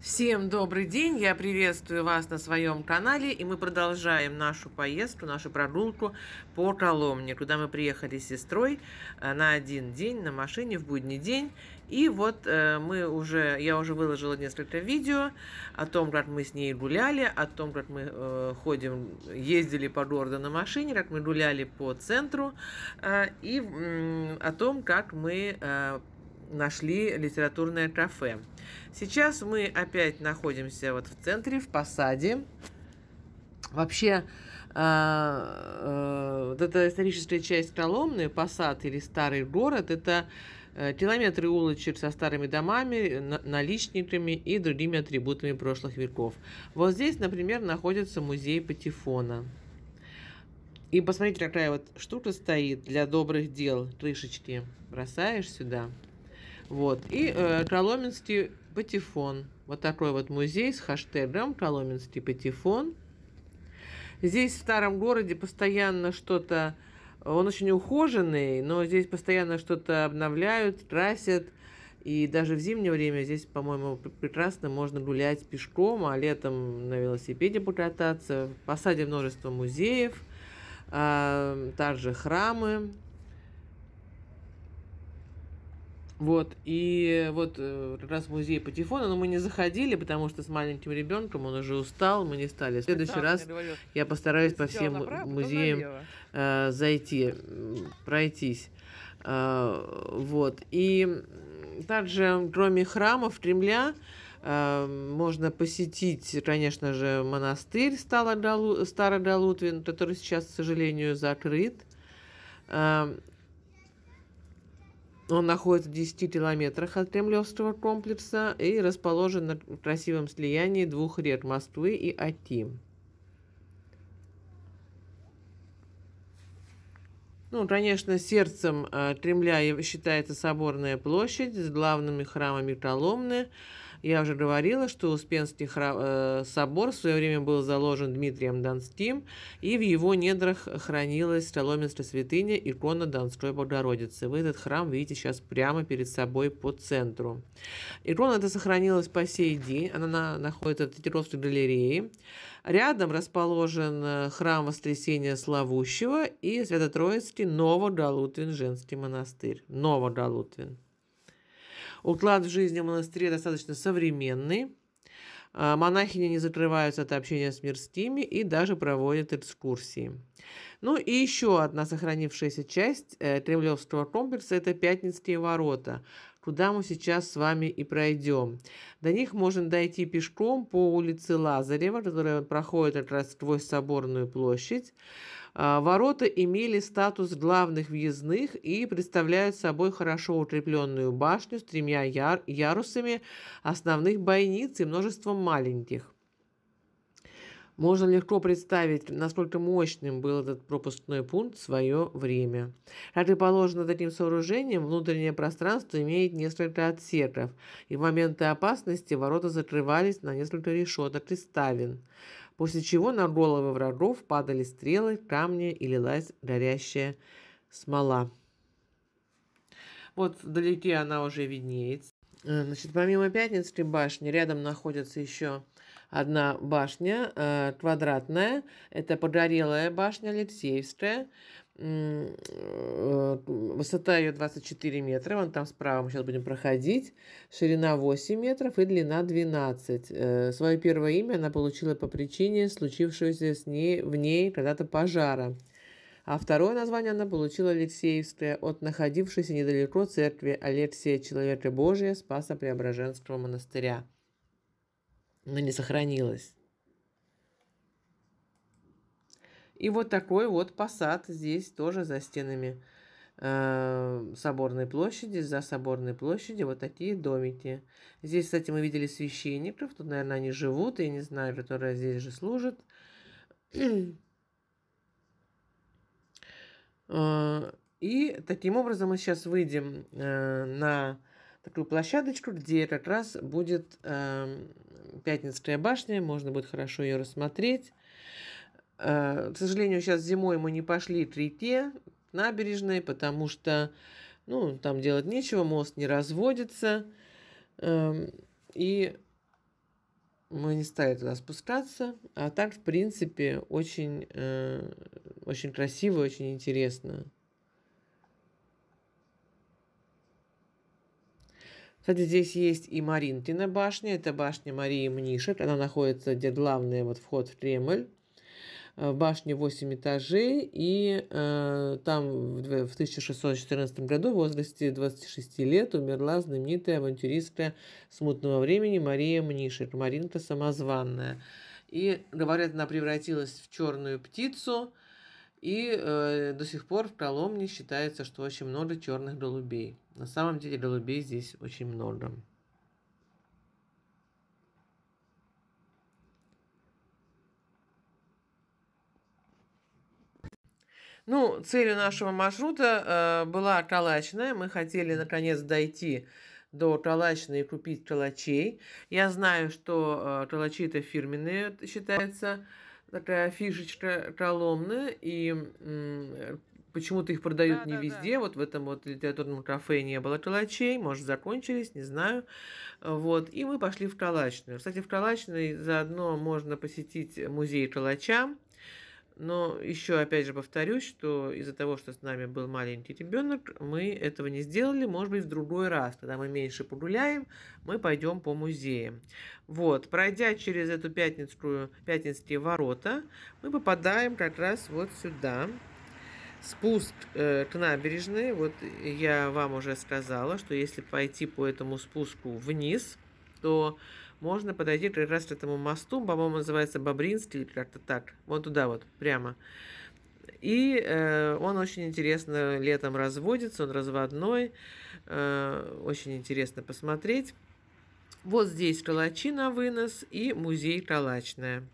Всем добрый день, я приветствую вас на своем канале, и мы продолжаем нашу поездку, нашу прогулку по Коломне, куда мы приехали с сестрой э, на один день на машине в будний день. И вот э, мы уже, я уже выложила несколько видео о том, как мы с ней гуляли, о том, как мы э, ходим, ездили по городу на машине, как мы гуляли по центру, и о том, как мы нашли литературное кафе. Сейчас мы опять находимся вот в центре, в посаде. Вообще, э, э, вот эта историческая часть Коломны, посад или старый город, это э, километры улочек со старыми домами, наличниками и другими атрибутами прошлых веков. Вот здесь, например, находится музей Патефона. И посмотрите, какая вот штука стоит для добрых дел. Крышечки бросаешь сюда – вот. И э, Кроломинский патефон. Вот такой вот музей с хэштегом Коломенский патефон. Здесь в старом городе постоянно что-то... Он очень ухоженный, но здесь постоянно что-то обновляют, красят. И даже в зимнее время здесь, по-моему, прекрасно можно гулять пешком, а летом на велосипеде покататься. В посаде множество музеев, а, также храмы, Вот, и вот э, раз в музей телефону, но мы не заходили, потому что с маленьким ребенком он уже устал, мы не стали. В следующий раз я постараюсь по всем музеям э, зайти, пройтись. Э, вот, и также, кроме храмов, Кремля, э, можно посетить, конечно же, монастырь Старогалутвин, который сейчас, к сожалению, закрыт. Э, он находится в 10 километрах от Кремлевского комплекса и расположен на красивом слиянии двух рек Москвы и Аки. Ну, конечно, сердцем э, Кремля считается Соборная площадь с главными храмами Коломны. Я уже говорила, что Успенский храм, э, собор в свое время был заложен Дмитрием Донским, и в его недрах хранилась Соломенская святыня, икона Донской Богородицы. Вы этот храм видите сейчас прямо перед собой по центру. Икона эта сохранилась по сей день, она на, находится в Тетеровской галерее. Рядом расположен э, храм Воскресения Славущего и Свято-Троицкий Новогалутвин женский монастырь. Новогалутвин. Уклад в жизни в монастыре достаточно современный. А, монахини не закрываются от общения с мирскими и даже проводят экскурсии. Ну и еще одна сохранившаяся часть э, Кремлевского комплекса – это Пятницкие ворота, куда мы сейчас с вами и пройдем. До них можно дойти пешком по улице Лазарева, которая проходит как раз сквозь Соборную площадь. А, ворота имели статус главных въездных и представляют собой хорошо укрепленную башню с тремя яр ярусами, основных бойниц и множеством маленьких. Можно легко представить, насколько мощным был этот пропускной пункт в свое время. Как и положено таким сооружением, внутреннее пространство имеет несколько отсеков, и в моменты опасности ворота закрывались на несколько решеток и ставин после чего на головы врагов падали стрелы, камни и лилась горящая смола. Вот вдалеке она уже виднеется. Э, значит, помимо Пятницкой башни, рядом находятся еще одна башня э, квадратная, это погорелая башня Алексеевская, э, высота ее 24 метра, вон там справа мы сейчас будем проходить, ширина 8 метров и длина 12. Э, Свое первое имя она получила по причине случившегося с ней, в ней когда-то пожара. А второе название она получила Алексеевское от находившейся недалеко церкви Алексея Человека Божия Спаса Преображенского монастыря но не сохранилось. И вот такой вот посад здесь тоже за стенами э, соборной площади, за соборной площади вот такие домики. Здесь, кстати, мы видели священников, тут, наверное, они живут, я не знаю, которые здесь же служат. Э, и таким образом мы сейчас выйдем э, на такую площадочку, где как раз будет Пятницкая башня, можно будет хорошо ее рассмотреть. Э, к сожалению, сейчас зимой мы не пошли к реке, набережной, потому что ну, там делать нечего, мост не разводится, эм, и мы не стали туда спускаться. А так, в принципе, очень, э, очень красиво, очень интересно. Кстати, здесь есть и Маринкина башня. Это башня Марии Мнишек. Она находится, где главный вот вход в Кремль. Э, в башне 8 этажей, и э, там в 1614 году в возрасте 26 лет умерла знаменитая авантюристка смутного времени Мария Мнишек, Маринка Самозванная. И, говорят, она превратилась в черную птицу, и э, до сих пор в Коломне считается, что очень много черных голубей. На самом деле голубей здесь очень много. Ну, целью нашего маршрута э, была калачная. Мы хотели, наконец, дойти до калачной и купить калачей. Я знаю, что э, калачи-то фирменные, считается такая фишечка Коломны, и Почему-то их продают да, не да, везде. Да. Вот в этом вот литературном кафе не было калачей, может, закончились, не знаю. Вот. И мы пошли в калачную. Кстати, в калачной заодно можно посетить музей калача. Но еще, опять же, повторюсь, что из-за того, что с нами был маленький ребенок, мы этого не сделали. Может быть, в другой раз, когда мы меньше погуляем, мы пойдем по музеям. Вот, пройдя через эту пятницкую, пятницкие ворота, мы попадаем как раз вот сюда. Спуск э, к набережной, вот я вам уже сказала, что если пойти по этому спуску вниз, то можно подойти как раз к этому мосту, по-моему, называется Бобринский или как-то так, вот туда вот, прямо. И э, он очень интересно летом разводится, он разводной, э, очень интересно посмотреть. Вот здесь калачи на вынос и музей калачная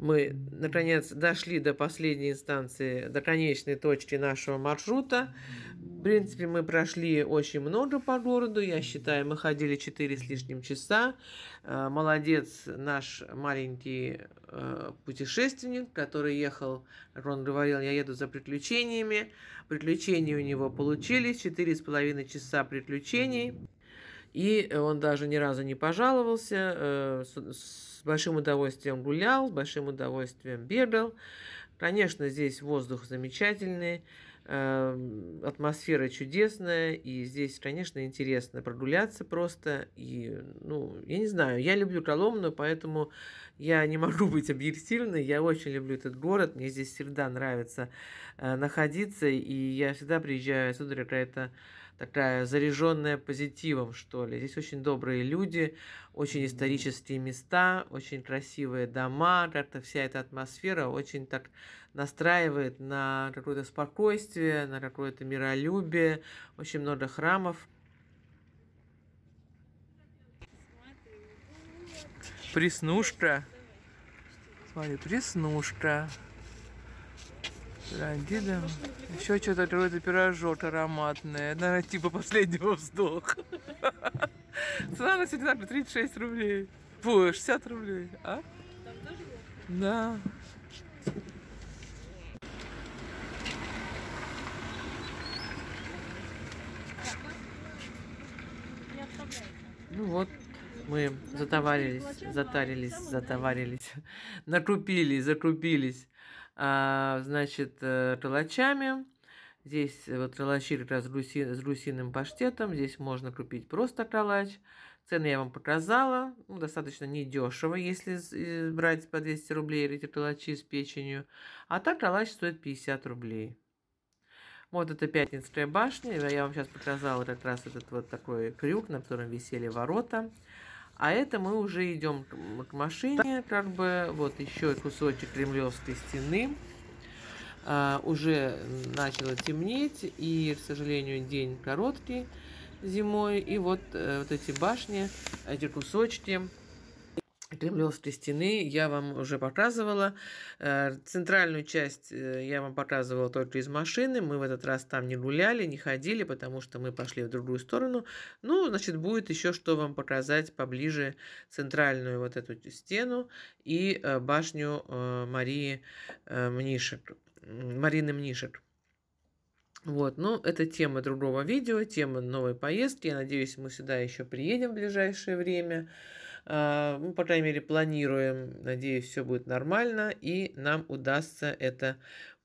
мы, наконец, дошли до последней инстанции, до конечной точки нашего маршрута. В принципе, мы прошли очень много по городу. Я считаю, мы ходили 4 с лишним часа. Э, молодец наш маленький э, путешественник, который ехал, как он говорил, я еду за приключениями. Приключения у него получились, 4,5 часа приключений. И э, он даже ни разу не пожаловался, э, с большим удовольствием гулял, с большим удовольствием бегал. Конечно, здесь воздух замечательный, эм, атмосфера чудесная, и здесь, конечно, интересно прогуляться просто. И, ну, я не знаю, я люблю Коломну, поэтому я не могу быть объективной. Я очень люблю этот город, мне здесь всегда нравится э, находиться, и я всегда приезжаю сюда, когда это такая заряженная позитивом, что ли. Здесь очень добрые люди, очень исторические места, очень красивые дома, как-то вся эта атмосфера очень так настраивает на какое-то спокойствие, на какое-то миролюбие, очень много храмов. Приснушка. Смотри, приснушка. Родина. Еще что-то какой-то пирожок ароматный. Наверное, типа последнего вздох. Цена на сегодня 36 рублей. Фу, 60 рублей. А? Там тоже Да. Ну вот, мы затоварились, затарились, затоварились, накупили, закупились. А, значит, калачами. Э, Здесь э, вот калачи с руси с русиным паштетом. Здесь можно купить просто калач. Цены я вам показала. Ну, достаточно недешево, если э, брать по 200 рублей эти калачи с печенью. А так калач стоит 50 рублей. Вот это Пятницкая башня. Я вам сейчас показала как раз этот вот такой крюк, на котором висели ворота. А это мы уже идем к машине, как бы, вот еще кусочек кремлевской стены. А, уже начало темнеть, и, к сожалению, день короткий зимой. И вот, э, вот эти башни, эти кусочки Кремлевской стены я вам уже показывала. Э, центральную часть э, я вам показывала только из машины. Мы в этот раз там не гуляли, не ходили, потому что мы пошли в другую сторону. Ну, значит, будет еще что вам показать поближе центральную вот эту стену и э, башню Марии Мнишек, Марины Мнишек. Вот, ну, это тема другого видео, тема новой поездки. Я надеюсь, мы сюда еще приедем в ближайшее время. А, ну, по крайней мере, планируем. Надеюсь, все будет нормально и нам удастся это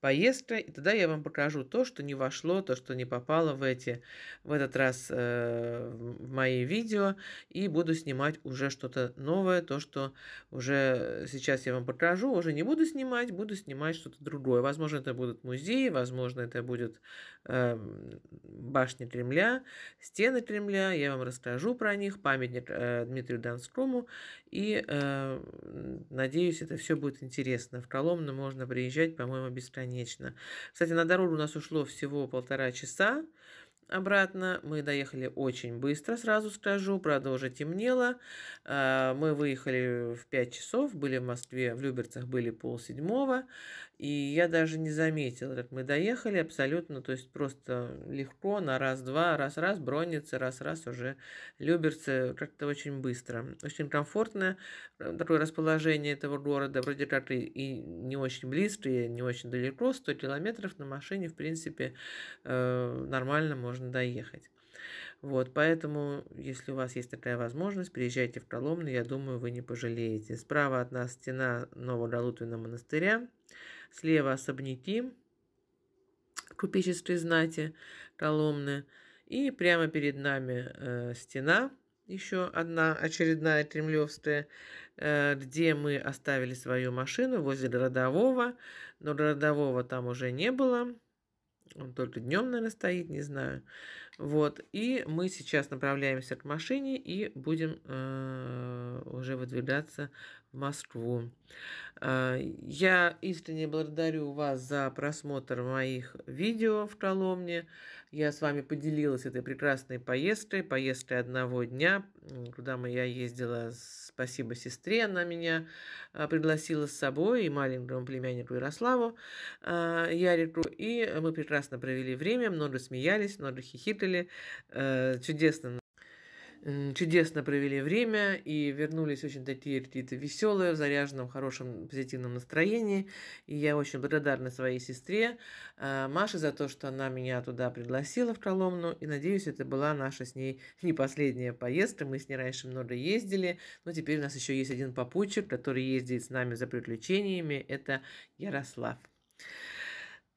поездка, и тогда я вам покажу то, что не вошло, то, что не попало в эти, в этот раз э, в мои видео, и буду снимать уже что-то новое, то, что уже э, сейчас я вам покажу, уже не буду снимать, буду снимать что-то другое. Возможно, это будут музеи, возможно, это будет э, эм, башня Кремля, стены Кремля, я вам расскажу про них, памятник э, Дмитрию Донскому, и э, надеюсь, это все будет интересно. В Коломну можно приезжать, по-моему, бесконечно бесконечно. Кстати, на дорогу у нас ушло всего полтора часа обратно. Мы доехали очень быстро, сразу скажу, правда уже темнело. А, мы выехали в 5 часов, были в Москве, в Люберцах были полседьмого. И я даже не заметила, как мы доехали абсолютно, то есть просто легко, на раз-два, раз-раз, бронницы, раз-раз уже люберцы, как-то очень быстро. Очень комфортное э, такое расположение этого города, вроде как и, и не очень близко, и не очень далеко, 100 километров на машине, в принципе, э, нормально можно доехать. Вот, поэтому, если у вас есть такая возможность, приезжайте в Коломну, я думаю, вы не пожалеете. Справа от нас стена Новоголутвина монастыря, Слева особняки купеческой знати коломны. И прямо перед нами э, стена, еще одна очередная кремлевская, э, где мы оставили свою машину возле городового. Но городового там уже не было. Он только днем, наверное, стоит, не знаю. Вот, и мы сейчас направляемся к машине и будем э, уже выдвигаться в Москву. Э, я искренне благодарю вас за просмотр моих видео в Коломне. Я с вами поделилась этой прекрасной поездкой, поездкой одного дня, куда мы я ездила. Спасибо сестре, она меня э, пригласила с собой и маленькому племяннику Ярославу э, Ярику. И мы прекрасно провели время, много смеялись, много хихикали позавтракали, э, чудесно чудесно провели время и вернулись очень такие какие-то веселые, в заряженном, хорошем, позитивном настроении. И я очень благодарна своей сестре э, Маше за то, что она меня туда пригласила в Коломну. И надеюсь, это была наша с ней не последняя поездка. Мы с ней раньше много ездили, но теперь у нас еще есть один попутчик, который ездит с нами за приключениями. Это Ярослав.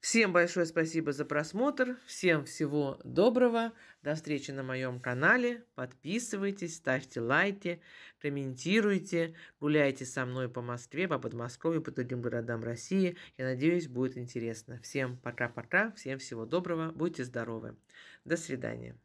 Всем большое спасибо за просмотр, всем всего доброго, до встречи на моем канале, подписывайтесь, ставьте лайки, комментируйте, гуляйте со мной по Москве, по Подмосковью, по другим городам России, я надеюсь, будет интересно. Всем пока-пока, всем всего доброго, будьте здоровы, до свидания.